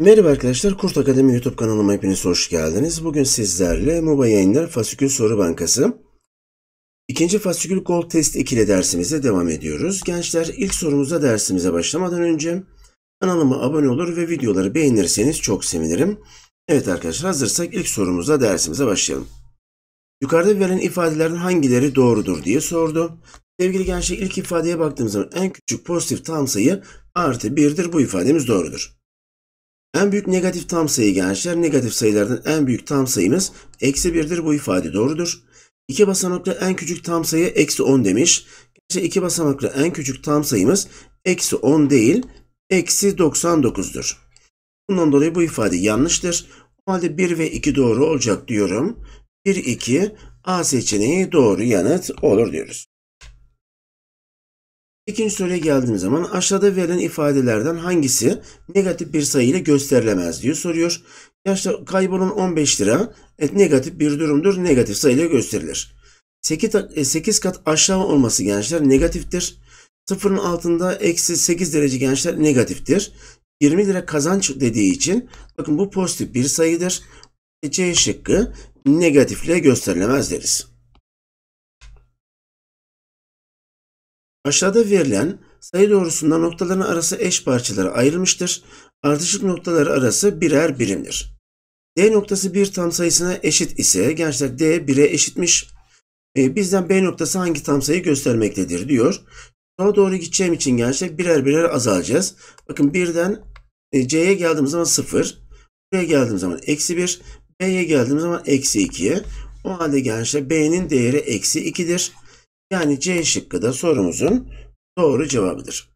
Merhaba arkadaşlar, Kurt Akademi YouTube kanalıma hepiniz hoş geldiniz. Bugün sizlerle Muba yayınlar Fasikül Soru Bankası İkinci fasikül Gold test ikili dersimize devam ediyoruz. Gençler ilk sorumuza dersimize başlamadan önce kanalıma abone olur ve videoları beğenirseniz çok sevinirim. Evet arkadaşlar hazırsak ilk sorumuza dersimize başlayalım. Yukarıda verilen ifadelerin hangileri doğrudur diye sordu. Sevgili gençler ilk ifadeye baktığımız zaman en küçük pozitif tam sayı artı 1'dir. Bu ifademiz doğrudur. En büyük negatif tam sayı gençler. Negatif sayılardan en büyük tam sayımız eksi 1'dir. Bu ifade doğrudur. İki basamaklı en küçük tam sayı eksi 10 demiş. Gençler iki basamaklı en küçük tam sayımız eksi 10 değil eksi 99'dur. Bundan dolayı bu ifade yanlıştır. O halde 1 ve 2 doğru olacak diyorum. 1, 2 A seçeneği doğru yanıt olur diyoruz. İkinci soruya geldiğimiz zaman aşağıda verilen ifadelerden hangisi negatif bir sayı ile gösterilemez diye soruyor. Yaşta kaybolan 15 lira et negatif bir durumdur. Negatif sayı ile gösterilir. 8, 8 e, kat aşağı olması gençler negatiftir. Sıfırın altında eksi 8 derece gençler negatiftir. 20 lira kazanç dediği için bakın bu pozitif bir sayıdır. E, C şıkkı Negatifliğe gösterilemez deriz. Aşağıda verilen sayı doğrusunda noktaların arası eş parçalara ayrılmıştır. Ardışık noktaları arası birer birimdir. D noktası bir tam sayısına eşit ise gerçek D 1'e eşitmiş. E, bizden B noktası hangi tam sayı göstermektedir diyor. Sola doğru gideceğim için gerçek birer birer azalacağız. Bakın birden e, C'ye geldiğimiz zaman 0. Buraya geldiğim zaman eksi 1. B'ye geldiğimiz zaman eksi 2'ye. O halde gençler B'nin değeri eksi 2'dir. Yani C şıkkı da sorumuzun doğru cevabıdır.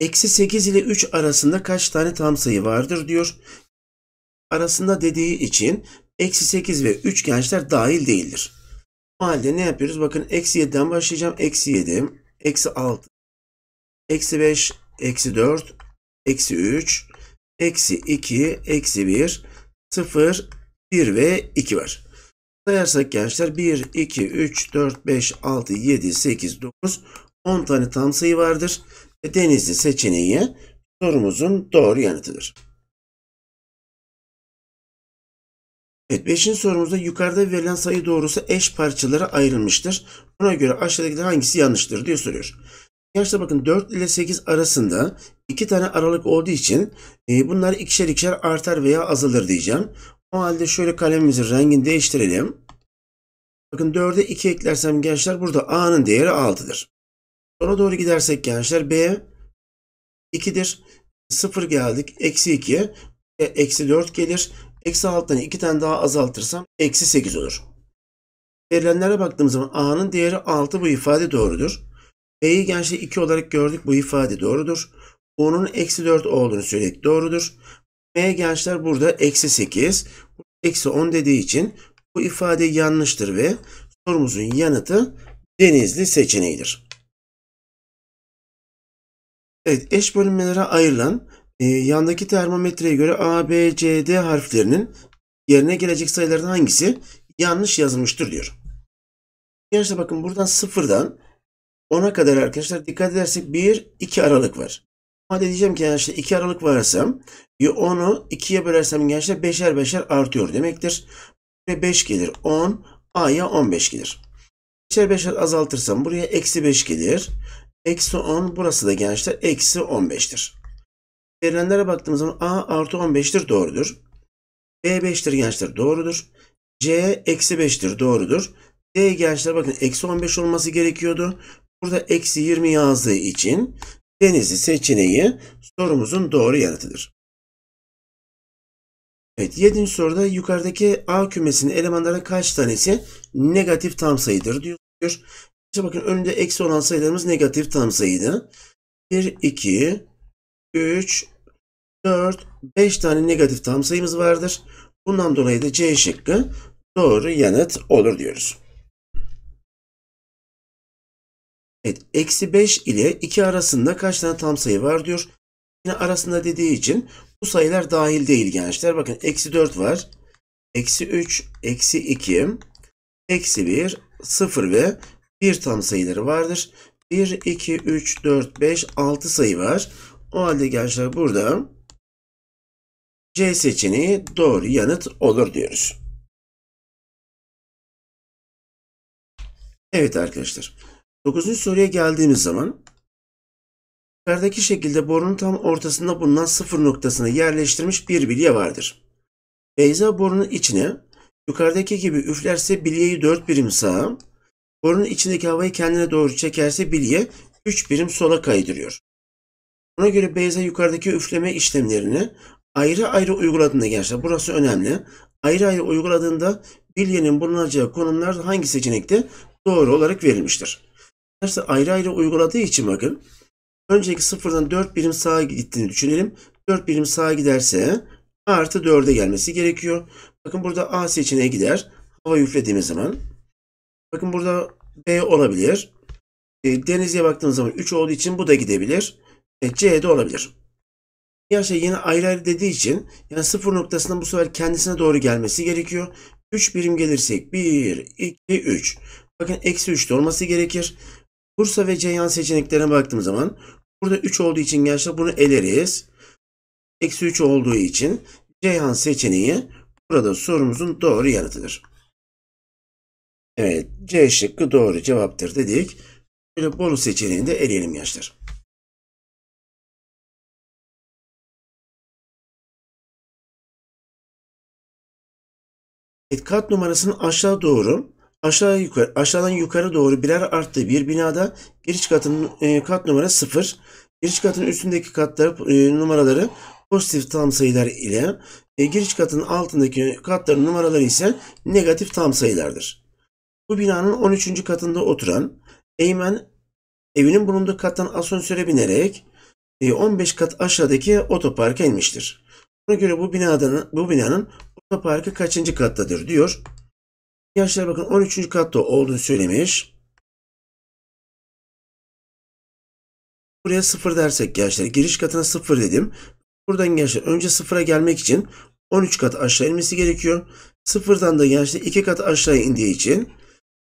Eksi 8 ile 3 arasında kaç tane tam sayı vardır diyor. Arasında dediği için eksi 8 ve 3 gençler dahil değildir. O halde ne yapıyoruz? Bakın eksi 7'den başlayacağım. Eksi 7, eksi 6, eksi 5, eksi 4, eksi 3, eksi 2, eksi 1, 0, 1 ve 2 var. Sayarsak gençler 1, 2, 3, 4, 5, 6, 7, 8, 9, 10 tane tam sayı vardır. Ve denizli seçeneği sorumuzun doğru yanıtıdır. Evet, 5. sorumuzda yukarıda verilen sayı doğrusu eş parçalara ayrılmıştır. Buna göre aşağıdaki hangisi yanlıştır diye soruyor. Gençler bakın 4 ile 8 arasında iki tane aralık olduğu için e, bunlar ikişer ikişer artar veya azalır diyeceğim. O halde şöyle kalemimizin rengini değiştirelim. Bakın 4'e 2 eklersem gençler burada A'nın değeri 6'dır. Sonra doğru gidersek gençler B 2'dir. 0 geldik. Eksi 2. E, eksi 4 gelir. Eksi 6'dan 2 tane daha azaltırsam eksi 8 olur. Verilenlere baktığımız zaman A'nın değeri 6 bu ifade doğrudur. B'yi gençler 2 olarak gördük bu ifade doğrudur. O'nun eksi 4 olduğunu söyledik. Doğrudur. M gençler burada eksi 8. Eksi 10 dediği için bu ifade yanlıştır ve sorumuzun yanıtı denizli seçeneğidir. Evet eş bölünmelere ayrılan e, yandaki termometreye göre A, B, C, D harflerinin yerine gelecek sayılardan hangisi yanlış yazılmıştır diyor. Gençler bakın buradan sıfırdan 10'a kadar arkadaşlar dikkat edersek 1, 2 aralık var. Hadi diyeceğim ki gençler 2 aralık varsam e, onu 2'ye bölersem gençler beşer beşer artıyor demektir. Ve 5 gelir 10 A'ya 15 gelir. Beşer beşer azaltırsam buraya eksi 5 gelir. Eksi 10 burası da gençler eksi 15'tir. Verilenlere baktığımız zaman A artı 15'tir doğrudur. B 5'tir gençler doğrudur. C eksi 5'tir doğrudur. D gençler bakın eksi 15 olması gerekiyordu. Burada eksi 20 yazdığı için Denizli seçeneği sorumuzun doğru yanıtıdır. Evet 7. soruda yukarıdaki A kümesinin elemanlarının kaç tanesi negatif tam sayıdır diyor. İşte bakın önünde eksi olan sayılarımız negatif tam sayıydı. 1, 2, 3, 4, 5 tane negatif tam sayımız vardır. Bundan dolayı da C şıkkı doğru yanıt olur diyoruz. Evet eksi 5 ile 2 arasında kaç tane tam sayı var diyor. Yine arasında dediği için bu sayılar dahil değil gençler. Bakın eksi 4 var. Eksi 3, eksi 2, eksi 1, 0 ve 1 tam sayıları vardır. 1, 2, 3, 4, 5, 6 sayı var. O halde gençler burada C seçeneği doğru yanıt olur diyoruz. Evet arkadaşlar. 9. soruya geldiğimiz zaman yukarıdaki şekilde borunun tam ortasında bulunan sıfır noktasına yerleştirmiş bir bilye vardır. Beyza borunun içine yukarıdaki gibi üflerse bilyeyi 4 birim sağa, borunun içindeki havayı kendine doğru çekerse bilye 3 birim sola kaydırıyor. Buna göre Beyza yukarıdaki üfleme işlemlerini ayrı ayrı uyguladığında gerçekten burası önemli. Ayrı ayrı uyguladığında bilyenin bulunacağı konumlar hangi seçenekte doğru olarak verilmiştir dersi ayrı ayrı uyguladığı için bakın önceki sıfırdan 4 birim sağa gittiğini düşünelim. 4 birim sağa giderse artı 4'e gelmesi gerekiyor. Bakın burada A seçeneğe gider. Hava üflediğimiz zaman. Bakın burada B olabilir. E, Denizli'ye baktığımız zaman 3 olduğu için bu da gidebilir. E, C de olabilir. Diğer şey yine ayrı ayrı dediği için yani sıfır noktasından bu sefer kendisine doğru gelmesi gerekiyor. 3 birim gelirsek 1, 2, 3. Bakın eksi 3 de olması gerekir. Bursa ve Ceyhan seçeneklerine baktığım zaman burada 3 olduğu için gençler bunu eleriz. Eksi 3 olduğu için Ceyhan seçeneği burada sorumuzun doğru yanıtıdır. Evet C şıkkı doğru cevaptır dedik. Böyle Bolu seçeneğini de eleyelim gençler. Evet, kat numarasının aşağı doğru aşağı yukarı aşağıdan yukarı doğru birer arttı bir binada giriş katının e, kat numara 0, giriş katının üstündeki katları e, numaraları pozitif tam sayılar ile e, giriş katının altındaki katların numaraları ise negatif tam sayılardır. Bu binanın 13. katında oturan Eymen evinin bulunduğu kattan asansöre binerek 15 e, kat aşağıdaki otoparka inmiştir. Buna göre bu binadan bu binanın otoparkı kaçıncı kattadır diyor. Gençler bakın 13. katta olduğunu söylemiş. Buraya 0 dersek gençler giriş katına 0 dedim. Buradan gençler önce 0'a gelmek için 13 kat aşağı inmesi gerekiyor. 0'dan da gençler 2 kat aşağı indiği için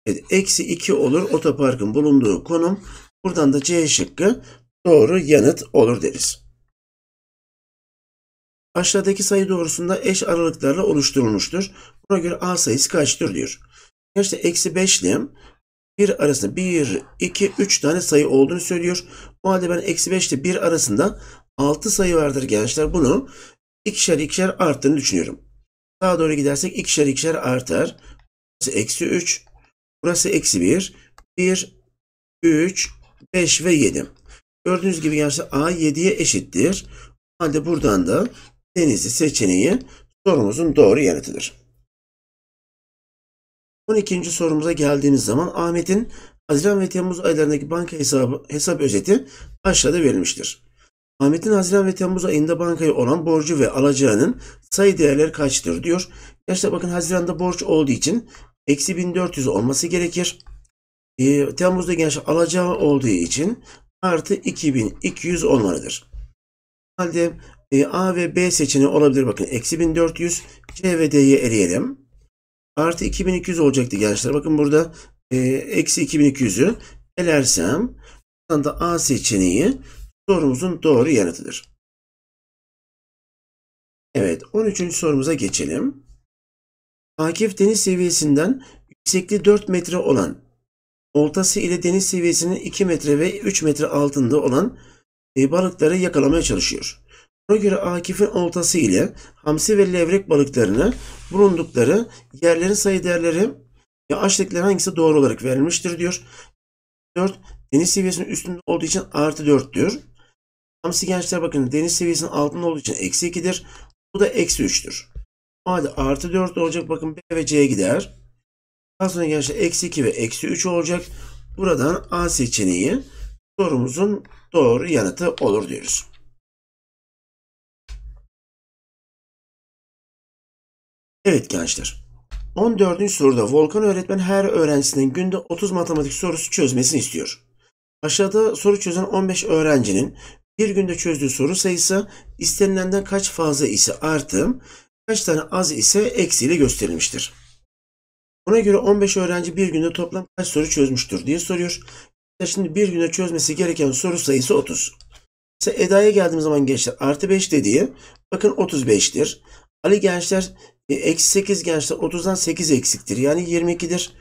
evet, eksi 2 olur otoparkın bulunduğu konum. Buradan da C şıkkı doğru yanıt olur deriz aşağıdaki sayı doğrusunda eş aralıklarla oluşturulmuştur. Buna göre A sayısı kaçtır diyor. İşte eksi 5 ile 1 arasında 1, 2, 3 tane sayı olduğunu söylüyor. O halde ben eksi 5 ile 1 arasında 6 sayı vardır gençler. Bunu ikişer ikişer arttığını düşünüyorum. Daha doğru gidersek ikişer ikişer artar. Burası eksi 3. Burası eksi 1. 1, 3, 5 ve 7. Gördüğünüz gibi gençler A 7'ye eşittir. O halde buradan da denizi seçeneği sorumuzun doğru yanıtıdır. 12. sorumuza geldiğimiz zaman Ahmet'in Haziran ve Temmuz aylarındaki banka hesabı, hesap özeti aşağıda verilmiştir. Ahmet'in Haziran ve Temmuz ayında bankaya olan borcu ve alacağının sayı değerleri kaçtır diyor. Gerçi bakın Haziran'da borç olduğu için eksi 1400 olması gerekir. E, Temmuz'da genç alacağı olduğu için artı 2200 olmalıdır. Halde e, A ve B seçeneği olabilir. Bakın eksi 1400. C ve D'yi eleyelim. Artı 2200 olacaktı gençler. Bakın burada e, eksi 2200'ü elersem buradan da A seçeneği sorumuzun doğru yanıtıdır. Evet 13. sorumuza geçelim. Akif deniz seviyesinden yüksekliği 4 metre olan oltası ile deniz seviyesinin 2 metre ve 3 metre altında olan e, balıkları yakalamaya çalışıyor. Buna göre Akif'in oltası ile hamsi ve levrek balıklarını bulundukları yerlerin sayı değerleri ya açlıkları hangisi doğru olarak verilmiştir diyor. 4 deniz seviyesinin üstünde olduğu için artı 4 diyor. Hamsi gençler bakın deniz seviyesinin altında olduğu için eksi 2'dir. Bu da eksi 3'tür. O artı 4 olacak bakın B ve C'ye gider. Daha sonra gençler eksi 2 ve eksi 3 olacak. Buradan A seçeneği sorumuzun doğru yanıtı olur diyoruz. Evet gençler. 14. soruda Volkan öğretmen her öğrencisinin günde 30 matematik sorusu çözmesini istiyor. Aşağıda soru çözen 15 öğrencinin bir günde çözdüğü soru sayısı istenilenden kaç fazla ise artı, kaç tane az ise eksiyle gösterilmiştir. Buna göre 15 öğrenci bir günde toplam kaç soru çözmüştür diye soruyor. Şimdi bir günde çözmesi gereken soru sayısı 30. Mesela Eda'ya geldiğim zaman gençler artı 5 dediği bakın 35'tir. Ali gençler e, eksi 8 gençler 30'dan 8 eksiktir. Yani 22'dir.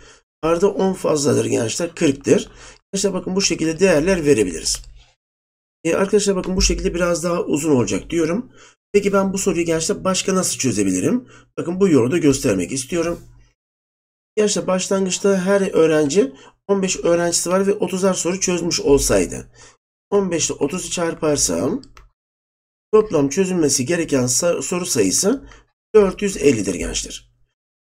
Arda 10 fazladır gençler 40'tır. Gençler bakın bu şekilde değerler verebiliriz. E, arkadaşlar bakın bu şekilde biraz daha uzun olacak diyorum. Peki ben bu soruyu gençler başka nasıl çözebilirim? Bakın bu yolu göstermek istiyorum. Gençler başlangıçta her öğrenci 15 öğrencisi var ve 30'ar soru çözmüş olsaydı. 15 ile 30'u çarparsam toplam çözülmesi gereken soru sayısı 450'dir gençler.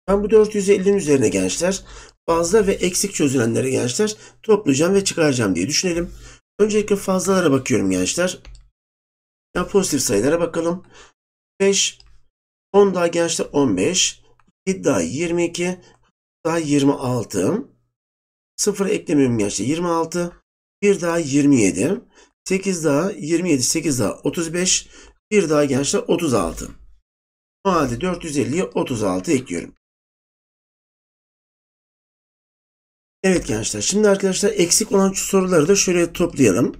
Ben bu 450'nin üzerine gençler fazla ve eksik çözülenleri gençler toplayacağım ve çıkaracağım diye düşünelim. Öncelikle fazlalara bakıyorum gençler. Yani pozitif sayılara bakalım. 5, 10 daha gençler 15, 7 daha 22, daha 26, 0 eklemiyorum gençler 26, 1 daha 27, 8 daha 27, 8 daha 35, 1 daha gençler 36. O halde 450'ye 36 ekliyorum. Evet gençler şimdi arkadaşlar eksik olan soruları da şöyle toplayalım.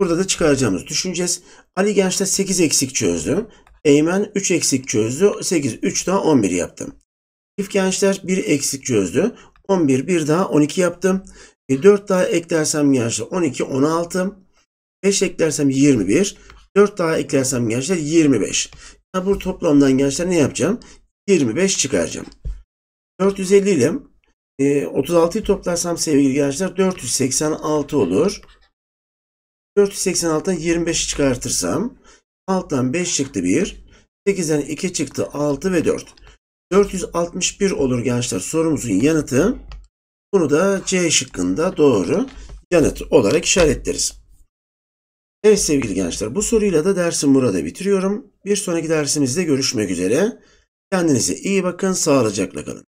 Burada da çıkaracağımız düşüneceğiz. Ali gençler 8 eksik çözdü. Eymen 3 eksik çözdü. 8 3 daha 11 yaptım. Elif gençler 1 eksik çözdü. 11 1 daha 12 yaptım. 4 e, daha eklersem gençler 12 16. 5 eklersem 21. 4 daha eklersem gençler 25 bu toplamdan gençler ne yapacağım? 25 çıkaracağım. 450 ile e, 36'yı toplarsam sevgili gençler 486 olur. 486'dan 25'i çıkartırsam alttan 5 çıktı 1. 8'den 2 çıktı 6 ve 4. 461 olur gençler sorumuzun yanıtı. Bunu da C şıkkında doğru yanıt olarak işaretleriz. Evet sevgili gençler bu soruyla da dersim burada bitiriyorum. Bir sonraki dersimizde görüşmek üzere. Kendinize iyi bakın, sağlıcakla kalın.